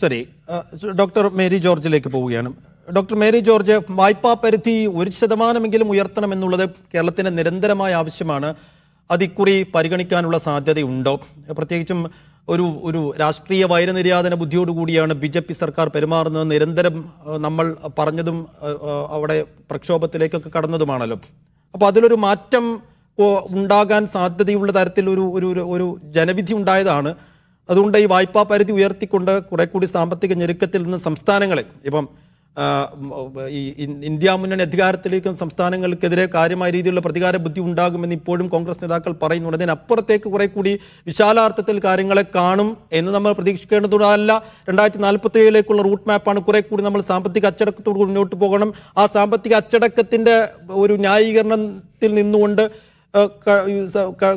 sorry doctor uh, Mary ജോർജിലേക്ക് പോവുകയാണ് doctor Mary George വായ്പാ പരിധി ഒരു ശതമാനമെങ്കിലും ഉയർത്തണം എന്നുള്ളത് കേരളത്തിന് നിരന്തരമായ ആവശ്യമാണ് അതിക്കുറി പരിഗണിക്കാനുള്ള സാധ്യതയുണ്ടോ പ്രത്യേകിച്ചും ഒരു ഒരു രാഷ്ട്രീയ വൈരനിര്യാതന ബുദ്ധിയോടുകൂടിയാണ് ബി ജെ പി സർക്കാർ പെരുമാറുന്നത് നിരന്തരം നമ്മൾ പറഞ്ഞതും അവിടെ പ്രക്ഷോഭത്തിലേക്കൊക്കെ കടന്നതുമാണല്ലോ അപ്പോൾ അതിലൊരു മാറ്റം ഉണ്ടാകാൻ സാധ്യതയുള്ള തരത്തിൽ ഒരു ഒരു ഒരു ജനവിധി ഉണ്ടായതാണ് അതുകൊണ്ട് ഈ വായ്പാ പരിധി ഉയർത്തിക്കൊണ്ട് കുറെ കൂടി സാമ്പത്തിക ഞെരുക്കത്തിൽ നിന്ന് സംസ്ഥാനങ്ങളെ ഇപ്പം ഈ ഇന്ത്യ മുന്നണി അധികാരത്തിലേക്കും സംസ്ഥാനങ്ങൾക്കെതിരെ കാര്യമായ രീതിയിലുള്ള പ്രതികാര ബുദ്ധി ഉണ്ടാകുമെന്ന് ഇപ്പോഴും കോൺഗ്രസ് നേതാക്കൾ പറയുന്നുണ്ട് അതിനപ്പുറത്തേക്ക് കുറെ കൂടി വിശാലാർത്ഥത്തിൽ കാര്യങ്ങളെ കാണും എന്ന് നമ്മൾ പ്രതീക്ഷിക്കേണ്ടതല്ല രണ്ടായിരത്തി നാൽപ്പത്തി ഏഴിലേക്കുള്ള റൂട്ട് മാപ്പാണ് കുറെ കൂടി നമ്മൾ സാമ്പത്തിക അച്ചടക്കത്തോട് മുന്നോട്ട് പോകണം ആ സാമ്പത്തിക അച്ചടക്കത്തിന്റെ ഒരു ന്യായീകരണത്തിൽ നിന്നുകൊണ്ട്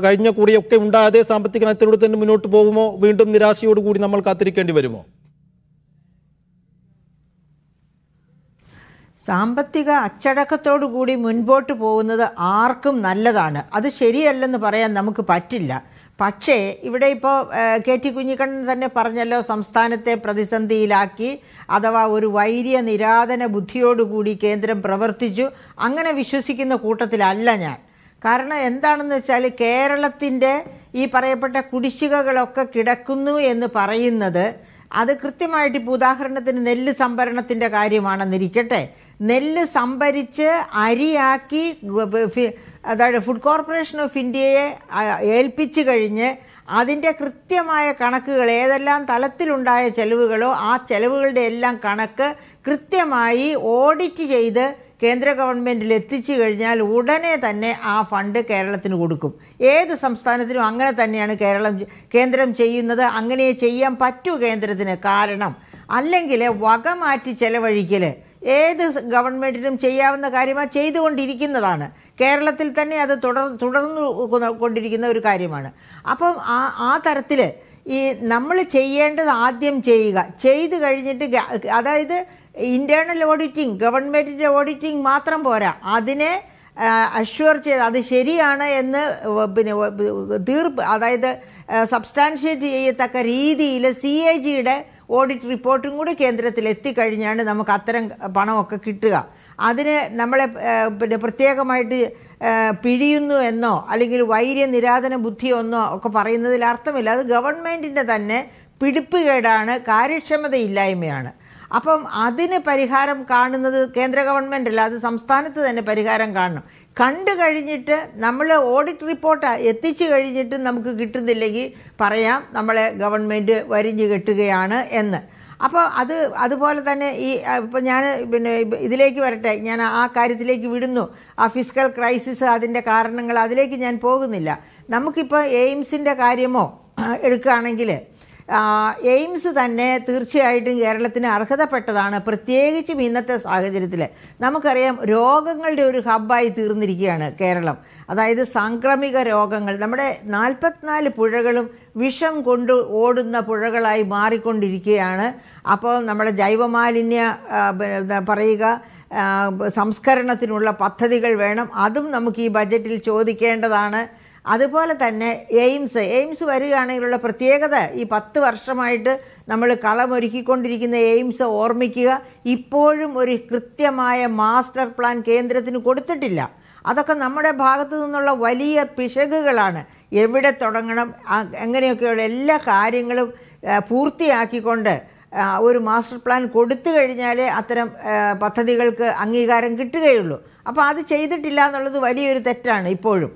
കഴിഞ്ഞ കുറിയൊക്കെ ഉണ്ടായ സാമ്പത്തിക നയത്തിലൂടെ തന്നെ മുന്നോട്ട് പോകുമോ വീണ്ടും നിരാശയോടുകൂടി നമ്മൾ കാത്തിരിക്കേണ്ടി വരുമോ സാമ്പത്തിക കൂടി മുൻപോട്ട് പോകുന്നത് ആർക്കും നല്ലതാണ് അത് ശരിയല്ലെന്ന് പറയാൻ നമുക്ക് പറ്റില്ല പക്ഷേ ഇവിടെ ഇപ്പോൾ കെ ടി കുഞ്ഞിക്കണ്ണൻ തന്നെ പറഞ്ഞല്ലോ സംസ്ഥാനത്തെ പ്രതിസന്ധിയിലാക്കി അഥവാ ഒരു വൈര്യ നിരാധന ബുദ്ധിയോടുകൂടി കേന്ദ്രം പ്രവർത്തിച്ചു അങ്ങനെ വിശ്വസിക്കുന്ന കൂട്ടത്തിലല്ല ഞാൻ കാരണം എന്താണെന്ന് വെച്ചാൽ കേരളത്തിൻ്റെ ഈ പറയപ്പെട്ട കുടിശ്ശികകളൊക്കെ കിടക്കുന്നു എന്ന് പറയുന്നത് അത് കൃത്യമായിട്ട് ഇപ്പോൾ ഉദാഹരണത്തിന് നെല്ല് സംഭരണത്തിൻ്റെ കാര്യമാണെന്നിരിക്കട്ടെ നെല്ല് സംഭരിച്ച് അരിയാക്കി അതായത് ഫുഡ് കോർപ്പറേഷൻ ഓഫ് ഇന്ത്യയെ ഏൽപ്പിച്ചു കഴിഞ്ഞ് അതിൻ്റെ കൃത്യമായ കണക്കുകൾ ഏതെല്ലാം തലത്തിലുണ്ടായ ചെലവുകളോ ആ ചെലവുകളുടെ എല്ലാം കണക്ക് കൃത്യമായി ഓഡിറ്റ് ചെയ്ത് കേന്ദ്ര ഗവൺമെൻറ്റിൽ എത്തിച്ചു കഴിഞ്ഞാൽ ഉടനെ തന്നെ ആ ഫണ്ട് കേരളത്തിന് കൊടുക്കും ഏത് സംസ്ഥാനത്തിനും അങ്ങനെ തന്നെയാണ് കേരളം കേന്ദ്രം ചെയ്യുന്നത് അങ്ങനെ ചെയ്യാൻ പറ്റൂ കേന്ദ്രത്തിന് കാരണം അല്ലെങ്കിൽ വക മാറ്റി ചെലവഴിക്കൽ ഏത് ഗവൺമെൻറ്റിനും ചെയ്യാവുന്ന കാര്യമാണ് ചെയ്തുകൊണ്ടിരിക്കുന്നതാണ് കേരളത്തിൽ തന്നെ അത് തുടർ തുടർന്നു കൊണ്ടിരിക്കുന്ന ഒരു കാര്യമാണ് അപ്പം ആ ആ തരത്തിൽ ഈ നമ്മൾ ചെയ്യേണ്ടത് ആദ്യം ചെയ്യുക ചെയ്തു കഴിഞ്ഞിട്ട് അതായത് ഇൻറ്റേർണൽ ഓഡിറ്റിംഗ് ഗവൺമെൻറ്റിൻ്റെ ഓഡിറ്റിംഗ് മാത്രം പോരാ അതിനെ അഷ്വർ ചെയ്ത് അത് ശരിയാണ് എന്ന് പിന്നെ തീർപ്പ് അതായത് സബ്സ്റ്റാൻഷിയേറ്റ് ചെയ്യത്തക്ക രീതിയിൽ സി എ ജിയുടെ ഓഡിറ്റ് റിപ്പോർട്ടും കൂടി കേന്ദ്രത്തിൽ എത്തിക്കഴിഞ്ഞാണ് നമുക്ക് അത്തരം പണമൊക്കെ കിട്ടുക അതിന് നമ്മളെ പിന്നെ പ്രത്യേകമായിട്ട് പിഴിയുന്നു എന്നോ അല്ലെങ്കിൽ വൈര്യ നിരാധന ബുദ്ധിയൊന്നോ ഒക്കെ പറയുന്നതിൽ അർത്ഥമില്ല അത് ഗവൺമെൻറ്റിൻ്റെ തന്നെ പിടിപ്പുകേടാണ് കാര്യക്ഷമതയില്ലായ്മയാണ് അപ്പം അതിന് പരിഹാരം കാണുന്നത് കേന്ദ്ര ഗവൺമെൻ്റ് അല്ല അത് സംസ്ഥാനത്ത് തന്നെ പരിഹാരം കാണണം കണ്ടു കഴിഞ്ഞിട്ട് നമ്മൾ ഓഡിറ്റ് റിപ്പോർട്ട് എത്തിച്ചു കഴിഞ്ഞിട്ട് നമുക്ക് കിട്ടുന്നില്ലെങ്കിൽ പറയാം നമ്മളെ ഗവൺമെൻറ് വരിഞ്ഞു കെട്ടുകയാണ് എന്ന് അപ്പോൾ അത് അതുപോലെ തന്നെ ഈ ഇപ്പം ഞാൻ പിന്നെ ഇതിലേക്ക് വരട്ടെ ഞാൻ ആ കാര്യത്തിലേക്ക് വിടുന്നു ആ ഫിസിക്കൽ ക്രൈസിസ് അതിൻ്റെ കാരണങ്ങൾ അതിലേക്ക് ഞാൻ പോകുന്നില്ല നമുക്കിപ്പോൾ എയിംസിൻ്റെ കാര്യമോ എടുക്കുകയാണെങ്കിൽ എയിംസ് തന്നെ തീർച്ചയായിട്ടും കേരളത്തിന് അർഹതപ്പെട്ടതാണ് പ്രത്യേകിച്ചും ഇന്നത്തെ സാഹചര്യത്തിൽ നമുക്കറിയാം രോഗങ്ങളുടെ ഒരു ഹബ്ബായി തീർന്നിരിക്കുകയാണ് കേരളം അതായത് സാംക്രമിക രോഗങ്ങൾ നമ്മുടെ നാൽപ്പത്തിനാല് പുഴകളും വിഷം കൊണ്ട് ഓടുന്ന പുഴകളായി മാറിക്കൊണ്ടിരിക്കുകയാണ് അപ്പോൾ നമ്മുടെ ജൈവമാലിന്യ പറയുക സംസ്കരണത്തിനുള്ള പദ്ധതികൾ വേണം അതും നമുക്ക് ഈ ബജറ്റിൽ ചോദിക്കേണ്ടതാണ് അതുപോലെ തന്നെ എയിംസ് എയിംസ് വരികയാണെങ്കിലുള്ള പ്രത്യേകത ഈ പത്ത് വർഷമായിട്ട് നമ്മൾ കളമൊരുക്കിക്കൊണ്ടിരിക്കുന്ന എയിംസ് ഓർമ്മിക്കുക ഇപ്പോഴും ഒരു കൃത്യമായ മാസ്റ്റർ പ്ലാൻ കേന്ദ്രത്തിന് കൊടുത്തിട്ടില്ല അതൊക്കെ നമ്മുടെ ഭാഗത്തു നിന്നുള്ള വലിയ പിശകുകളാണ് എവിടെ തുടങ്ങണം എങ്ങനെയൊക്കെയുള്ള എല്ലാ കാര്യങ്ങളും പൂർത്തിയാക്കിക്കൊണ്ട് ഒരു മാസ്റ്റർ പ്ലാൻ കൊടുത്തു കഴിഞ്ഞാലേ അത്തരം പദ്ധതികൾക്ക് അംഗീകാരം കിട്ടുകയുള്ളൂ അപ്പോൾ അത് ചെയ്തിട്ടില്ല എന്നുള്ളത് വലിയൊരു തെറ്റാണ് ഇപ്പോഴും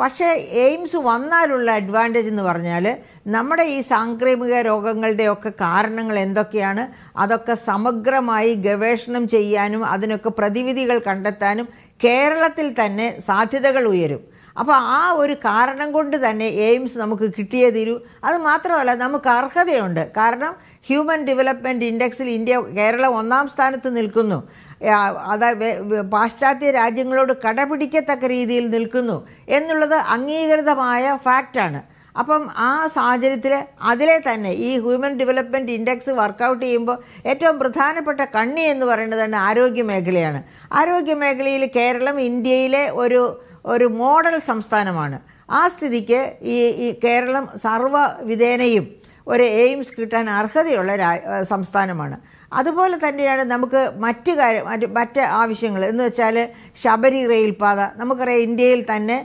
പക്ഷേ എയിംസ് വന്നാലുള്ള അഡ്വാൻറ്റേജ് എന്ന് പറഞ്ഞാൽ നമ്മുടെ ഈ സാംക്രമിക രോഗങ്ങളുടെയൊക്കെ കാരണങ്ങൾ എന്തൊക്കെയാണ് അതൊക്കെ സമഗ്രമായി ഗവേഷണം ചെയ്യാനും അതിനൊക്കെ പ്രതിവിധികൾ കണ്ടെത്താനും കേരളത്തിൽ തന്നെ സാധ്യതകൾ ഉയരും അപ്പോൾ ആ ഒരു കാരണം കൊണ്ട് തന്നെ എയിംസ് നമുക്ക് കിട്ടിയേ തീരൂ അത് മാത്രമല്ല നമുക്ക് അർഹതയുണ്ട് കാരണം ഹ്യൂമൻ ഡെവലപ്മെൻറ്റ് ഇൻഡെക്സിൽ ഇന്ത്യ കേരളം ഒന്നാം സ്ഥാനത്ത് നിൽക്കുന്നു അത് പാശ്ചാത്യ രാജ്യങ്ങളോട് കടപിടിക്കത്തക്ക രീതിയിൽ നിൽക്കുന്നു എന്നുള്ളത് അംഗീകൃതമായ ഫാക്റ്റാണ് അപ്പം ആ സാഹചര്യത്തിൽ അതിലെ തന്നെ ഈ ഹ്യൂമൻ ഡെവലപ്മെൻറ്റ് ഇൻഡെക്സ് വർക്കൗട്ട് ചെയ്യുമ്പോൾ ഏറ്റവും പ്രധാനപ്പെട്ട കണ്ണി എന്ന് പറയുന്നത് തന്നെ ആരോഗ്യ മേഖലയാണ് ആരോഗ്യ മേഖലയിൽ കേരളം ഇന്ത്യയിലെ ഒരു ഒരു മോഡൽ സംസ്ഥാനമാണ് ആ സ്ഥിതിക്ക് ഈ കേരളം സർവ്വവിധേനയും ഒരു എയിംസ് കിട്ടാൻ അർഹതയുള്ള സംസ്ഥാനമാണ് അതുപോലെ തന്നെയാണ് നമുക്ക് മറ്റ് കാര്യം മറ്റ് മറ്റ് ആവശ്യങ്ങൾ എന്ന് വെച്ചാൽ ശബരി റെയിൽപാത നമുക്കറിയാം ഇന്ത്യയിൽ തന്നെ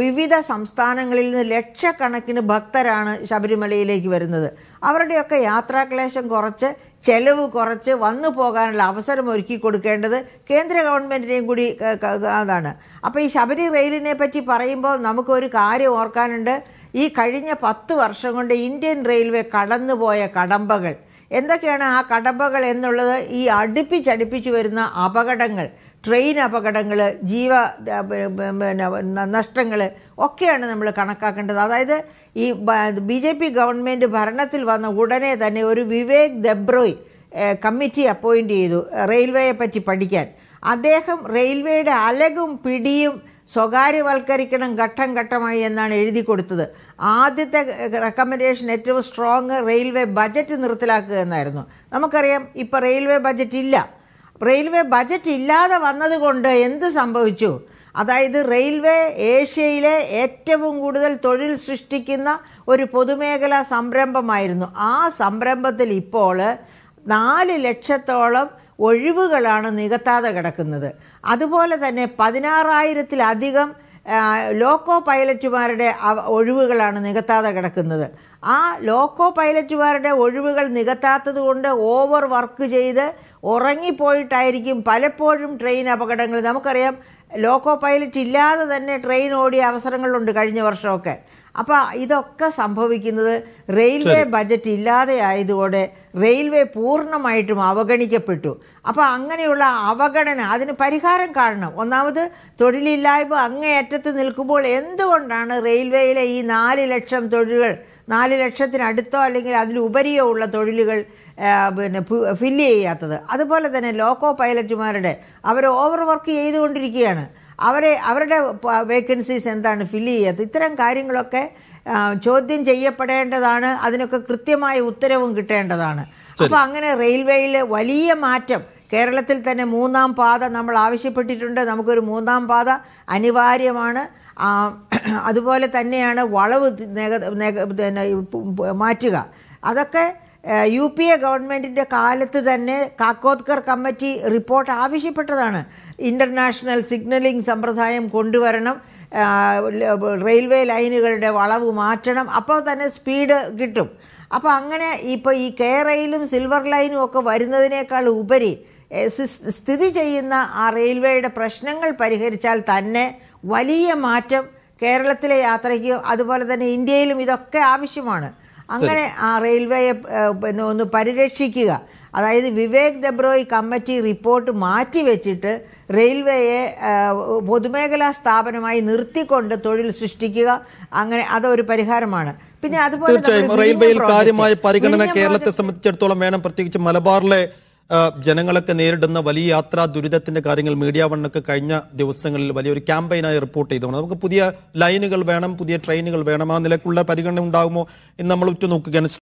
വിവിധ സംസ്ഥാനങ്ങളിൽ നിന്ന് ലക്ഷക്കണക്കിന് ഭക്തരാണ് ശബരിമലയിലേക്ക് വരുന്നത് അവരുടെയൊക്കെ യാത്രാക്ലേശം കുറച്ച് ചെലവ് കുറച്ച് വന്നു പോകാനുള്ള അവസരം ഒരുക്കി കൊടുക്കേണ്ടത് കേന്ദ്ര ഗവൺമെൻറ്റിനെയും കൂടി അതാണ് അപ്പോൾ ഈ ശബരി റെയിലിനെ പറ്റി പറയുമ്പോൾ നമുക്കൊരു കാര്യം ഓർക്കാനുണ്ട് ഈ കഴിഞ്ഞ പത്ത് വർഷം കൊണ്ട് ഇന്ത്യൻ റെയിൽവേ കടന്നുപോയ കടമ്പകൾ എന്തൊക്കെയാണ് ആ കടമ്പകൾ എന്നുള്ളത് ഈ അടുപ്പിച്ചടുപ്പിച്ച് വരുന്ന അപകടങ്ങൾ ട്രെയിൻ അപകടങ്ങൾ ജീവ പിന്നെ നഷ്ടങ്ങൾ ഒക്കെയാണ് നമ്മൾ കണക്കാക്കേണ്ടത് അതായത് ഈ ബി ജെ പി ഗവൺമെൻറ് ഭരണത്തിൽ വന്ന ഉടനെ തന്നെ ഒരു വിവേക് ദെബ്രോയ് കമ്മിറ്റി അപ്പോയിൻ്റ് ചെയ്തു റെയിൽവേയെ പറ്റി പഠിക്കാൻ അദ്ദേഹം റെയിൽവേയുടെ അലകും പിടിയും സ്വകാര്യവൽക്കരിക്കണം ഘട്ടം ഘട്ടമായി എന്നാണ് എഴുതി കൊടുത്തത് ആദ്യത്തെ റെക്കമെൻഡേഷൻ ഏറ്റവും സ്ട്രോങ് റെയിൽവേ ബജറ്റ് നിർത്തലാക്കുക എന്നായിരുന്നു നമുക്കറിയാം ഇപ്പോൾ റെയിൽവേ ബജറ്റ് ഇല്ല റെയിൽവേ ബജറ്റ് ഇല്ലാതെ വന്നതുകൊണ്ട് എന്ത് സംഭവിച്ചു അതായത് റെയിൽവേ ഏഷ്യയിലെ ഏറ്റവും കൂടുതൽ തൊഴിൽ സൃഷ്ടിക്കുന്ന ഒരു പൊതുമേഖലാ സംരംഭമായിരുന്നു ആ സംരംഭത്തിൽ ഇപ്പോൾ നാല് ലക്ഷത്തോളം ഒഴിവുകളാണ് നികത്താതെ കിടക്കുന്നത് അതുപോലെ തന്നെ പതിനാറായിരത്തിലധികം ലോക്കോ പൈലറ്റുമാരുടെ ഒഴിവുകളാണ് നികത്താതെ കിടക്കുന്നത് ആ ലോക്കോ പൈലറ്റുമാരുടെ ഒഴിവുകൾ നികത്താത്തത് കൊണ്ട് ഓവർ വർക്ക് ചെയ്ത് ഉറങ്ങിപ്പോയിട്ടായിരിക്കും പലപ്പോഴും ട്രെയിൻ അപകടങ്ങൾ നമുക്കറിയാം ലോക്കോ പൈലറ്റ് ഇല്ലാതെ തന്നെ ട്രെയിൻ ഓടിയ അവസരങ്ങളുണ്ട് കഴിഞ്ഞ വർഷമൊക്കെ അപ്പോൾ ഇതൊക്കെ സംഭവിക്കുന്നത് റെയിൽവേ ബജറ്റ് ഇല്ലാതെ ആയതുകൊണ്ട് റെയിൽവേ പൂർണ്ണമായിട്ടും അവഗണിക്കപ്പെട്ടു അപ്പോൾ അങ്ങനെയുള്ള അവഗണന അതിന് പരിഹാരം കാണണം ഒന്നാമത് തൊഴിലില്ലായ്മ അങ്ങേയറ്റത്ത് നിൽക്കുമ്പോൾ എന്തുകൊണ്ടാണ് റെയിൽവേയിലെ ഈ നാല് ലക്ഷം തൊഴിലുകൾ നാല് ലക്ഷത്തിനടുത്തോ അല്ലെങ്കിൽ അതിലുപരിയോ ഉള്ള തൊഴിലുകൾ പിന്നെ ഫില്ല് ചെയ്യാത്തത് അതുപോലെ തന്നെ ലോക്കോ പൈലറ്റുമാരുടെ അവർ ഓവർ വർക്ക് ചെയ്തുകൊണ്ടിരിക്കുകയാണ് അവരെ അവരുടെ വേക്കൻസീസ് എന്താണ് ഫില്ല് ചെയ്യാത്ത ഇത്തരം കാര്യങ്ങളൊക്കെ ചോദ്യം ചെയ്യപ്പെടേണ്ടതാണ് അതിനൊക്കെ കൃത്യമായ ഉത്തരവും കിട്ടേണ്ടതാണ് അപ്പോൾ അങ്ങനെ റെയിൽവേയിൽ വലിയ മാറ്റം കേരളത്തിൽ തന്നെ മൂന്നാം പാത നമ്മൾ ആവശ്യപ്പെട്ടിട്ടുണ്ട് നമുക്കൊരു മൂന്നാം പാത അനിവാര്യമാണ് അതുപോലെ തന്നെയാണ് വളവ് മാറ്റുക അതൊക്കെ യു പി എ ഗവൺമെൻറ്റിൻ്റെ കാലത്ത് തന്നെ കാക്കോത്കർ കമ്മിറ്റി റിപ്പോർട്ട് ആവശ്യപ്പെട്ടതാണ് ഇൻ്റർനാഷണൽ സിഗ്നലിംഗ് സമ്പ്രദായം കൊണ്ടുവരണം റെയിൽവേ ലൈനുകളുടെ വളവ് മാറ്റണം അപ്പോൾ തന്നെ സ്പീഡ് കിട്ടും അപ്പോൾ അങ്ങനെ ഇപ്പോൾ ഈ കെ റെയിലും സിൽവർ ലൈനും ഒക്കെ വരുന്നതിനേക്കാൾ ഉപരി സ്ഥിതി ചെയ്യുന്ന ആ റെയിൽവേയുടെ പ്രശ്നങ്ങൾ പരിഹരിച്ചാൽ തന്നെ വലിയ മാറ്റം കേരളത്തിലെ യാത്രയ്ക്കും അതുപോലെ തന്നെ ഇന്ത്യയിലും ഇതൊക്കെ ആവശ്യമാണ് അങ്ങനെ ആ റെയിൽവേയെ പിന്നെ ഒന്ന് പരിരക്ഷിക്കുക അതായത് വിവേക് ദബ്രോയ് കമ്മിറ്റി റിപ്പോർട്ട് മാറ്റിവെച്ചിട്ട് റെയിൽവേയെ പൊതുമേഖലാ സ്ഥാപനമായി നിർത്തിക്കൊണ്ട് തൊഴിൽ സൃഷ്ടിക്കുക അങ്ങനെ അതൊരു പരിഹാരമാണ് പിന്നെ അതുപോലെ തീർച്ചയായും റെയിൽവേയിൽ കാര്യമായ പരിഗണന കേരളത്തെ സംബന്ധിച്ചിടത്തോളം വേണം പ്രത്യേകിച്ച് മലബാറിലെ ജനങ്ങളൊക്കെ നേരിടുന്ന വലിയ യാത്രാ ദുരിതത്തിന്റെ കാര്യങ്ങൾ മീഡിയ വണ്ണൊക്കെ കഴിഞ്ഞ ദിവസങ്ങളിൽ വലിയൊരു ക്യാമ്പയിനായി റിപ്പോർട്ട് ചെയ്തു നമുക്ക് പുതിയ ലൈനുകൾ വേണം പുതിയ ട്രെയിനുകൾ വേണം ആ നിലക്കുള്ള പരിഗണന ഉണ്ടാകുമോ എന്ന് നമ്മൾ ഉറ്റുനോക്കുകയാണ്